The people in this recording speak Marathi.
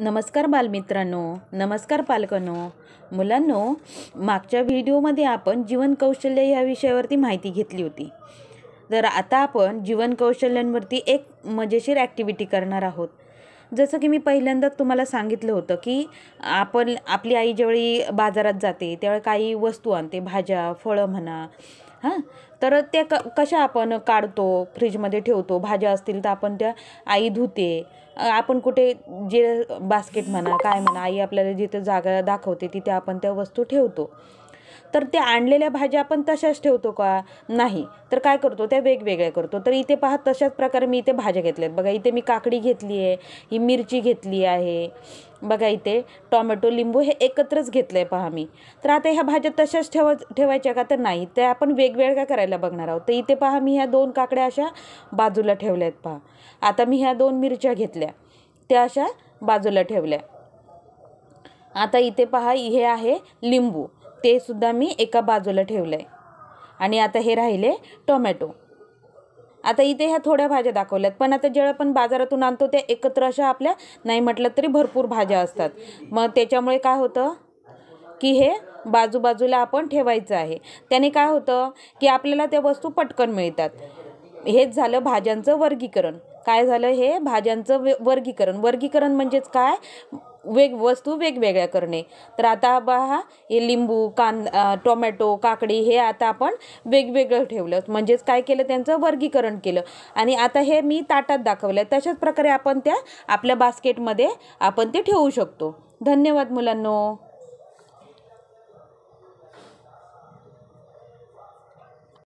नमस्कार बालमित्रांनो नमस्कार पालकांनो मुलांनो मागच्या व्हिडिओमध्ये आपण जीवन कौशल्य या विषयावरती माहिती घेतली होती तर आता आपण जीवन कौशल्यांवरती एक मजेशीर ॲक्टिव्हिटी करणार आहोत जसं की मी पहिल्यांदाच तुम्हाला सांगितलं होतं की आपण आपली आई ज्यावेळी बाजारात जाते त्यावेळी काही वस्तू आणते भाज्या फळं म्हणा हां तर त्या कशा आपण काढतो फ्रीजमध्ये ठेवतो भाज्या असतील तर आपण त्या आई धुते आपण कुठे जे बास्केट म्हणा काय म्हणा आई आपल्याला जिथे जागा दाखवते तिथे आपण त्या वस्तू ठेवतो तर त्या आणलेल्या भाज्या आपण तशाच ठेवतो का नाही तर काय करतो त्या वेगवेगळ्या करतो तर इथे पहा तशाच प्रकारे मी इथे भाज्या घेतल्यात बघा इथे मी काकडी घेतली आहे ही मिरची घेतली आहे बघा इथे टॉमॅटो लिंबू हे एकत्रच घेतलं आहे पहा मी तर आता ह्या भाज्या तशाच ठेवा ठेवायच्या का तर नाही त्या आपण वेगवेगळ्या करायला बघणार आहोत तर इथे पहा मी ह्या दोन काकड्या अशा बाजूला ठेवल्या आहेत पहा आता मी ह्या दोन मिरच्या घेतल्या त्या अशा बाजूला ठेवल्या आता इथे पहा हे आहे लिंबू ते सुद्धा मी एका बाजूला ठेवलं आहे आणि आता हे राहिले टोमॅटो आता इथे ह्या थोड्या भाज्या दाखवल्यात पण आता जेव्हा आपण बाजारातून आणतो त्या एकत्र अशा आपल्या नाही म्हटलं तरी भरपूर भाज्या असतात मग त्याच्यामुळे काय होतं की हे बाजूबाजूला आपण ठेवायचं आहे त्याने काय होतं की आपल्याला त्या वस्तू पटकन मिळतात हेच झालं भाज्यांचं वर्गीकरण काय झालं हे भाज्यांचं वर्गीकरण वर्गीकरण म्हणजेच काय वेग वस्तू वेगवेगळ्या करणे तर आता बघा हे लिंबू कांदा टोमॅटो काकडी हे आता आपण वेगवेगळं ठेवलं म्हणजेच काय केलं त्यांचं वर्गीकरण केलं आणि आता हे मी ताटात दाखवलं तशाच प्रकारे आपण त्या आपल्या बास्केटमध्ये आपण ते ठेवू शकतो धन्यवाद मुलांनो